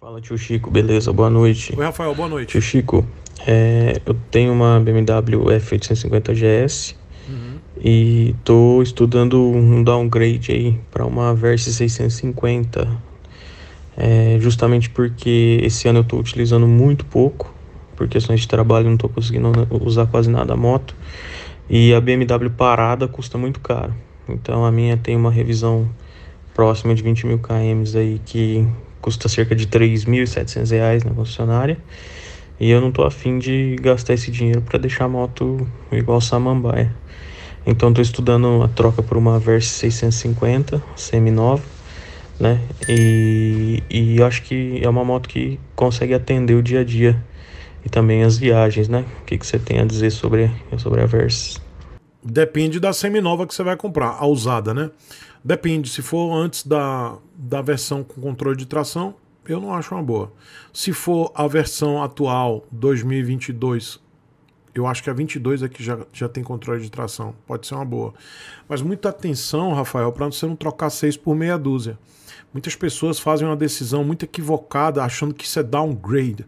Fala tio Chico, beleza? Boa noite. Oi Rafael, boa noite. Tio Chico, é, eu tenho uma BMW F850 GS uhum. e tô estudando um downgrade aí para uma Versa 650. É, justamente porque esse ano eu tô utilizando muito pouco, por questões de trabalho não tô conseguindo usar quase nada a moto. E a BMW parada custa muito caro. Então a minha tem uma revisão próxima de 20 mil km aí que custa cerca de 3.700 reais na concessionária. E eu não tô afim de gastar esse dinheiro para deixar a moto igual samambaia. Então tô estudando a troca por uma Versa 650 semi-nova, né? E, e acho que é uma moto que consegue atender o dia a dia e também as viagens, né? O que, que você tem a dizer sobre, sobre a Versa? Depende da seminova que você vai comprar, a usada, né? Depende, se for antes da, da versão com controle de tração, eu não acho uma boa. Se for a versão atual, 2022, eu acho que a 22 aqui é já, já tem controle de tração, pode ser uma boa. Mas muita atenção, Rafael, para você não trocar 6 por meia dúzia. Muitas pessoas fazem uma decisão muito equivocada achando que isso é downgrade.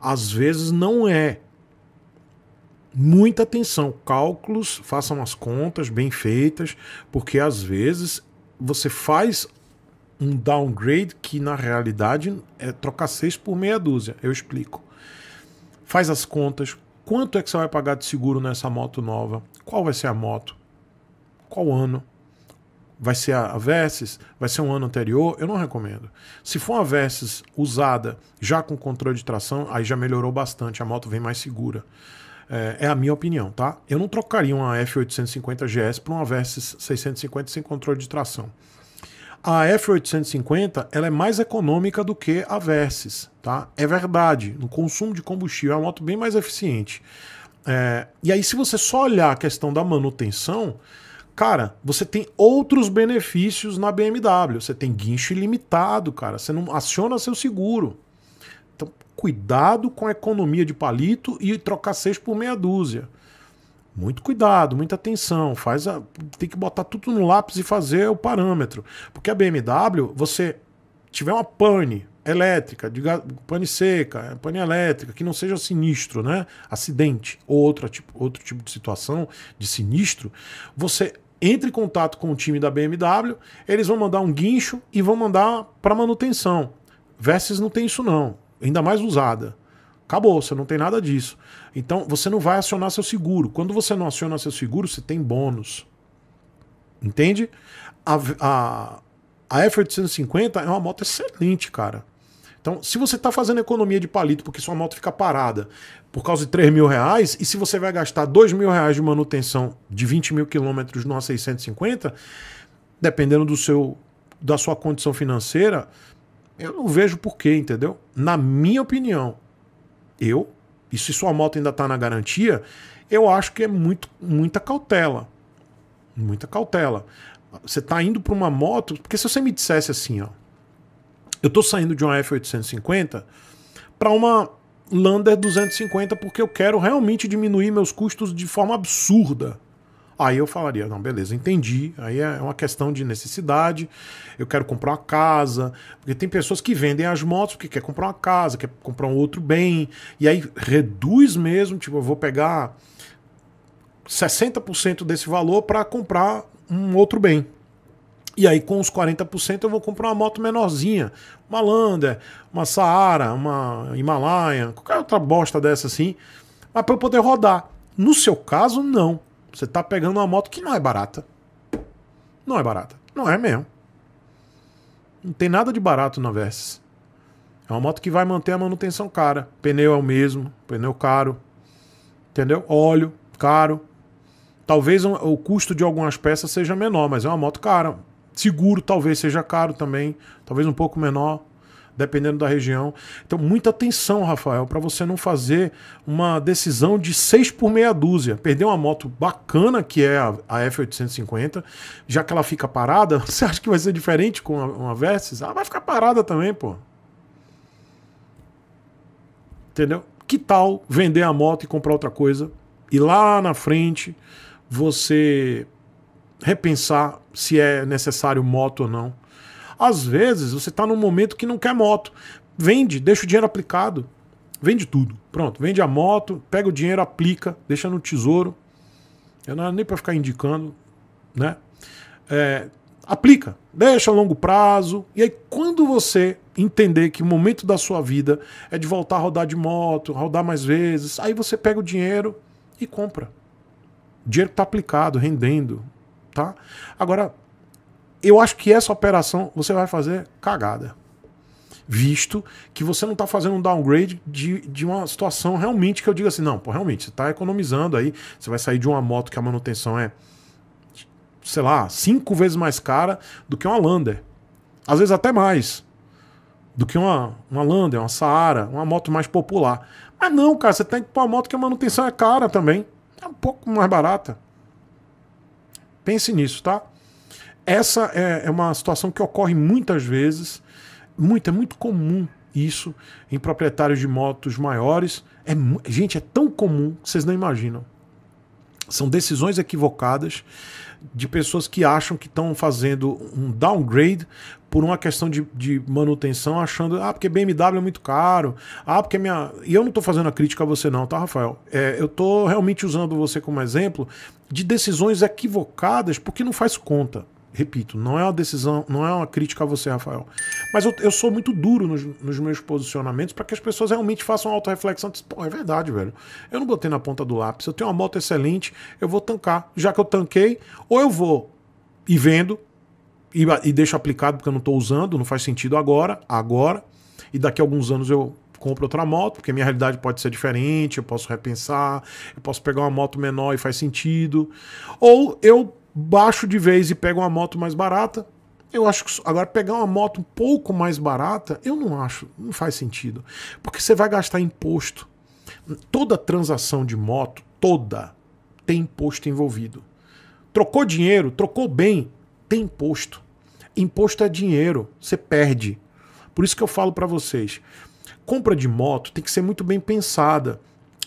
Às vezes não é, muita atenção, cálculos, façam as contas bem feitas, porque às vezes você faz um downgrade que na realidade é trocar seis por meia dúzia. Eu explico. Faz as contas. Quanto é que você vai pagar de seguro nessa moto nova? Qual vai ser a moto? Qual ano? Vai ser a Versys? Vai ser um ano anterior? Eu não recomendo. Se for uma Versys usada, já com controle de tração, aí já melhorou bastante, a moto vem mais segura. É, é, a minha opinião, tá? Eu não trocaria uma F850GS por uma Versys 650 sem controle de tração. A F850 ela é mais econômica do que a Versys, tá? É verdade, no consumo de combustível é uma moto bem mais eficiente. É, e aí, se você só olhar a questão da manutenção, cara, você tem outros benefícios na BMW. Você tem guincho ilimitado, cara. Você não aciona seu seguro cuidado com a economia de palito e trocar seis por meia dúzia. Muito cuidado, muita atenção. Faz a, tem que botar tudo no lápis e fazer o parâmetro. Porque a BMW, você tiver uma pane elétrica, de pane seca, pane elétrica, que não seja sinistro, né? Acidente ou outro tipo, outro tipo de situação de sinistro, você entre em contato com o time da BMW, eles vão mandar um guincho e vão mandar para manutenção. Versys não tem isso não ainda mais usada. Acabou, você não tem nada disso. Então você não vai acionar seu seguro. Quando você não aciona seu seguro, você tem bônus. Entende? A, a, a f 150 é uma moto excelente, cara. Então, se você está fazendo economia de palito porque sua moto fica parada por causa de 3 mil reais, e se você vai gastar 2 mil reais de manutenção de 20 mil quilômetros numa 650, dependendo do seu da sua condição financeira, eu não vejo porquê, entendeu? Na minha opinião, eu, e se sua moto ainda está na garantia, eu acho que é muito, muita cautela. Muita cautela. Você está indo para uma moto. Porque se você me dissesse assim, ó. Eu estou saindo de uma F850 para uma Lander 250 porque eu quero realmente diminuir meus custos de forma absurda. Aí eu falaria, não, beleza, entendi. Aí é uma questão de necessidade. Eu quero comprar uma casa, porque tem pessoas que vendem as motos porque quer comprar uma casa, quer comprar um outro bem, e aí reduz mesmo, tipo, eu vou pegar 60% desse valor para comprar um outro bem. E aí, com os 40%, eu vou comprar uma moto menorzinha. Uma Lander, uma Saara, uma Himalaia, qualquer outra bosta dessa assim. Mas para eu poder rodar. No seu caso, não. Você tá pegando uma moto que não é barata. Não é barata. Não é mesmo. Não tem nada de barato na Versys. É uma moto que vai manter a manutenção cara. Pneu é o mesmo, pneu caro. Entendeu? Óleo caro. Talvez o custo de algumas peças seja menor, mas é uma moto cara. Seguro talvez seja caro também, talvez um pouco menor dependendo da região. Então, muita atenção, Rafael, para você não fazer uma decisão de 6 por meia dúzia. Perder uma moto bacana, que é a, F850, já que ela fica parada, você acha que vai ser diferente com uma, uma Versys? Ah, vai ficar parada também, pô. Entendeu? Que tal vender a moto e comprar outra coisa? E lá na frente você repensar se é necessário moto ou não às vezes você está num momento que não quer moto. Vende, deixa o dinheiro aplicado. Vende tudo. Pronto, vende a moto, pega o dinheiro, aplica, deixa no tesouro. Eu não era nem para ficar indicando, né? É, aplica, deixa a longo prazo. E aí, quando você entender que o momento da sua vida é de voltar a rodar de moto, rodar mais vezes, aí você pega o dinheiro e compra. O dinheiro está aplicado, rendendo, tá? Agora, eu acho que essa operação você vai fazer cagada. Visto que você não está fazendo um downgrade de, de uma situação realmente que eu diga assim, não, pô, realmente, você está economizando aí, você vai sair de uma moto que a manutenção é, sei lá, cinco vezes mais cara do que uma Lander. Às vezes até mais do que uma, uma Lander, uma Saara, uma moto mais popular. Mas não, cara, você tem que pôr uma moto que a manutenção é cara também. É um pouco mais barata. Pense nisso, tá? Essa é, é, uma situação que ocorre muitas vezes, muito, é muito comum isso em proprietários de motos maiores. É, gente, é tão comum que vocês não imaginam. São decisões equivocadas de pessoas que acham que estão fazendo um downgrade por uma questão de, de, manutenção, achando, ah, porque BMW é muito caro, ah, porque minha. E eu não estou fazendo a crítica a você, não, tá, Rafael? É, eu estou realmente usando você como exemplo de decisões equivocadas porque não faz conta repito, não é uma decisão, não é uma crítica a você, Rafael. Mas eu, eu sou muito duro nos, nos meus posicionamentos para que as pessoas realmente façam uma auto-reflexão. Pô, é verdade, velho. Eu não botei na ponta do lápis. Eu tenho uma moto excelente, eu vou tancar. Já que eu tanquei, ou eu vou e vendo e, e deixo aplicado porque eu não estou usando, não faz sentido agora, agora. E daqui a alguns anos eu compro outra moto, porque minha realidade pode ser diferente, eu posso repensar, eu posso pegar uma moto menor e faz sentido. Ou eu baixo de vez e pego uma moto mais barata. Eu acho que agora pegar uma moto um pouco mais barata, eu não acho, não faz sentido. Porque você vai gastar imposto. Toda transação de moto, toda, tem imposto envolvido. Trocou dinheiro, trocou bem, tem imposto. Imposto é dinheiro, você perde. Por isso que eu falo para vocês, compra de moto tem que ser muito bem pensada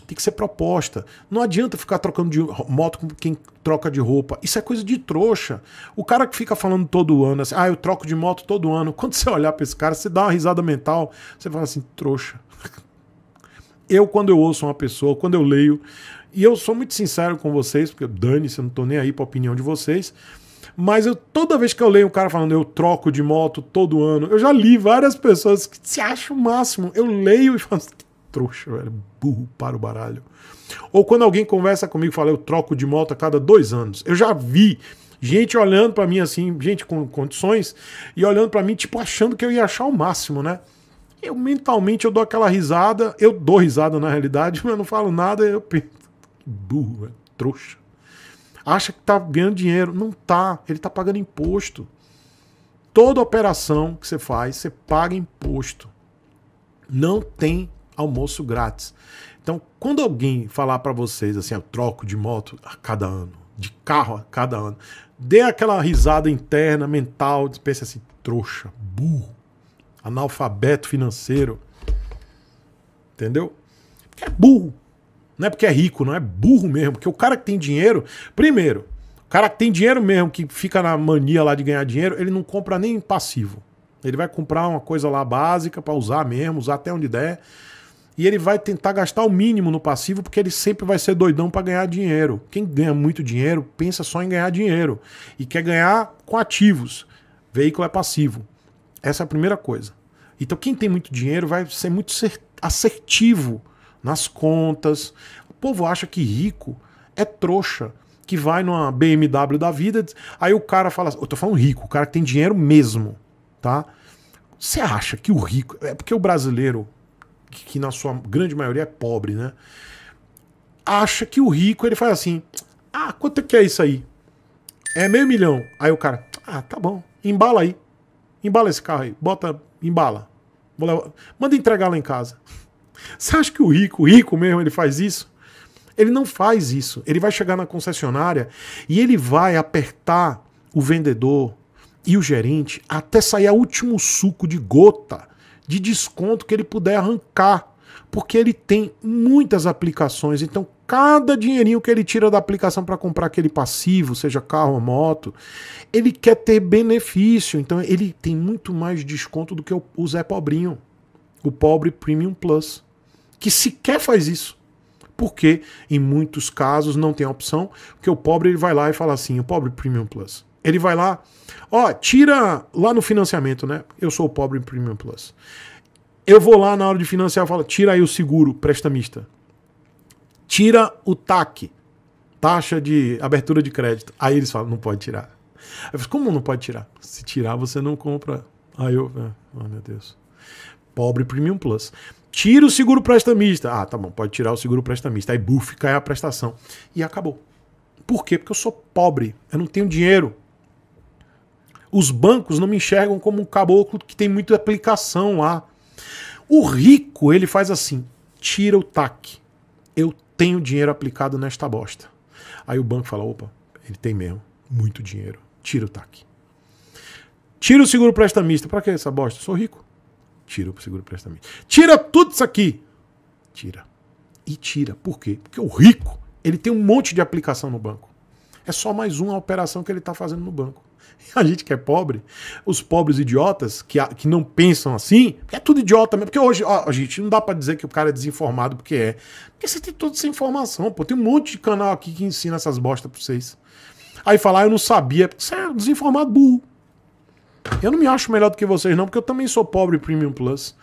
tem que ser proposta. Não adianta ficar trocando de moto com quem troca de roupa. Isso é coisa de trouxa. O cara que fica falando todo ano assim, ah, eu troco de moto todo ano. Quando você olhar para esse cara, você dá uma risada mental, você fala assim, trouxa. Eu, quando eu ouço uma pessoa, quando eu leio, e eu sou muito sincero com vocês, porque dane-se, eu não tô nem aí pra opinião de vocês. Mas eu toda vez que eu leio um cara falando eu troco de moto todo ano, eu já li várias pessoas que se acham o máximo. Eu leio e falo, assim, trouxa, velho, burro para o baralho. Ou quando alguém conversa comigo e fala, eu troco de moto a cada dois anos. Eu já vi gente olhando para mim assim, gente com condições, e olhando para mim, tipo, achando que eu ia achar o máximo, né? Eu mentalmente eu dou aquela risada, eu dou risada na realidade, mas eu não falo nada, eu penso, burro, velho, é trouxa. Acha que tá ganhando dinheiro. Não tá, ele tá pagando imposto toda operação que você faz, você paga imposto. Não tem almoço grátis. Então, quando alguém falar para vocês assim, eu troco de moto a cada ano, de carro a cada ano, dê aquela risada interna, mental, pense assim, trouxa, burro, analfabeto financeiro. Entendeu? Porque é burro. Não é porque é rico, não é burro mesmo. Porque o cara que tem dinheiro, primeiro, o cara que tem dinheiro mesmo, que fica na mania lá de ganhar dinheiro, ele não compra nem passivo. Ele vai comprar uma coisa lá básica para usar mesmo, usar até onde der e ele vai tentar gastar o mínimo no passivo porque ele sempre vai ser doidão para ganhar dinheiro. Quem ganha muito dinheiro pensa só em ganhar dinheiro e quer ganhar com ativos. Veículo é passivo. Essa é a primeira coisa. Então quem tem muito dinheiro vai ser muito assertivo nas contas. O povo acha que rico é trouxa, que vai numa BMW da vida, aí o cara fala, eu tô falando rico, o cara que tem dinheiro mesmo, tá? Você acha que o rico, é porque o brasileiro que na sua grande maioria é pobre, né? Acha que o rico ele faz assim: ah, quanto é que é isso aí? É meio milhão. Aí o cara, ah, tá bom, embala aí. Embala esse carro aí, bota, embala. Manda entregar lá em casa. Você acha que o rico, o rico mesmo, ele faz isso? Ele não faz isso. Ele vai chegar na concessionária e ele vai apertar o vendedor e o gerente até sair o último suco de gota de desconto que ele puder arrancar, porque ele tem muitas aplicações. Então, cada dinheirinho que ele tira da aplicação para comprar aquele passivo, seja carro ou moto, ele quer ter benefício. Então, ele tem muito mais desconto do que o Zé Pobrinho, o pobre Premium Plus, que sequer faz isso porque em muitos casos não tem opção, porque o pobre ele vai lá e fala assim, o pobre Premium Plus, ele vai lá, ó, tira lá no financiamento, né? Eu sou pobre em Premium Plus. Eu vou lá na hora de financiar, falo, tira aí o seguro prestamista. Tira o TAC, taxa de abertura de crédito. Aí eles falam, não pode tirar. Eu falo, como não pode tirar? Se tirar, você não compra. Aí eu, ah, oh, meu Deus. Pobre Premium Plus. Tira o seguro prestamista. Ah, tá bom, pode tirar o seguro prestamista. Aí, buf, cai a prestação. E acabou. Por quê? Porque eu sou pobre, eu não tenho dinheiro. Os bancos não me enxergam como um caboclo que tem muita aplicação lá. O rico, ele faz assim: tira o TAC. Eu tenho dinheiro aplicado nesta bosta. Aí o banco fala: opa, ele tem mesmo, muito dinheiro. Tira o TAC. Tira o seguro prestamista. Para que essa bosta? Eu sou rico. Tira o seguro prestamista. Tira tudo isso aqui. Tira. E tira. Por quê? Porque o rico, ele tem um monte de aplicação no banco. É só mais uma operação que ele está fazendo no banco. a gente que é pobre, os pobres idiotas que, que não pensam assim, é tudo idiota mesmo. Porque hoje, ó, gente, não dá para dizer que o cara é desinformado porque é. Porque você tem toda essa informação, pô. Tem um monte de canal aqui que ensina essas bostas pra vocês. Aí falar, ah, eu não sabia. Você é um desinformado burro. Eu não me acho melhor do que vocês, não, porque eu também sou pobre Premium Plus.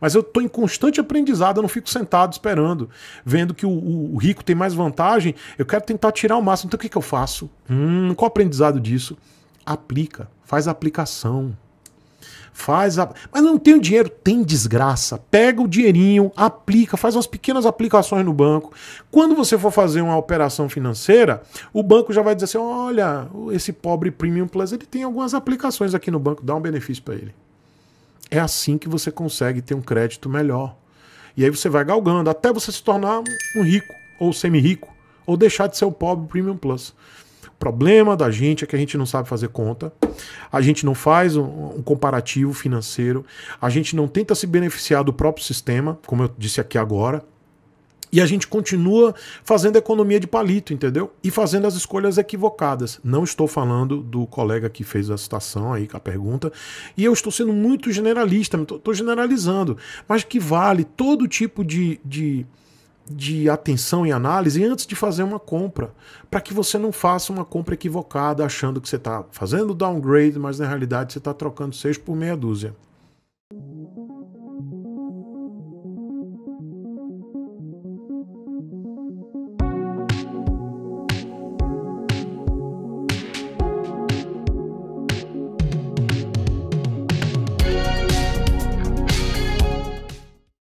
Mas eu tô em constante aprendizado, eu não fico sentado esperando, vendo que o, o rico tem mais vantagem. Eu quero tentar tirar o máximo. Então o que, que eu faço? Hum, qual o aprendizado disso? aplica, faz aplicação. Faz a... Mas não tenho dinheiro, tem desgraça. Pega o dinheirinho, aplica, faz umas pequenas aplicações no banco. Quando você for fazer uma operação financeira, o banco já vai dizer assim: olha, esse pobre Premium Plus ele tem algumas aplicações aqui no banco, dá um benefício para ele. É assim que você consegue ter um crédito melhor. E aí você vai galgando até você se tornar um rico, ou semi-rico, ou deixar de ser o pobre Premium Plus problema da gente é que a gente não sabe fazer conta, a gente não faz um, um, comparativo financeiro, a gente não tenta se beneficiar do próprio sistema, como eu disse aqui agora, e a gente continua fazendo economia de palito, entendeu? E fazendo as escolhas equivocadas. Não estou falando do colega que fez a citação aí, com a pergunta, e eu estou sendo muito generalista, estou generalizando, mas que vale todo tipo de, de de atenção e análise antes de fazer uma compra, para que você não faça uma compra equivocada achando que você está fazendo downgrade, mas na realidade você está trocando seis por meia dúzia.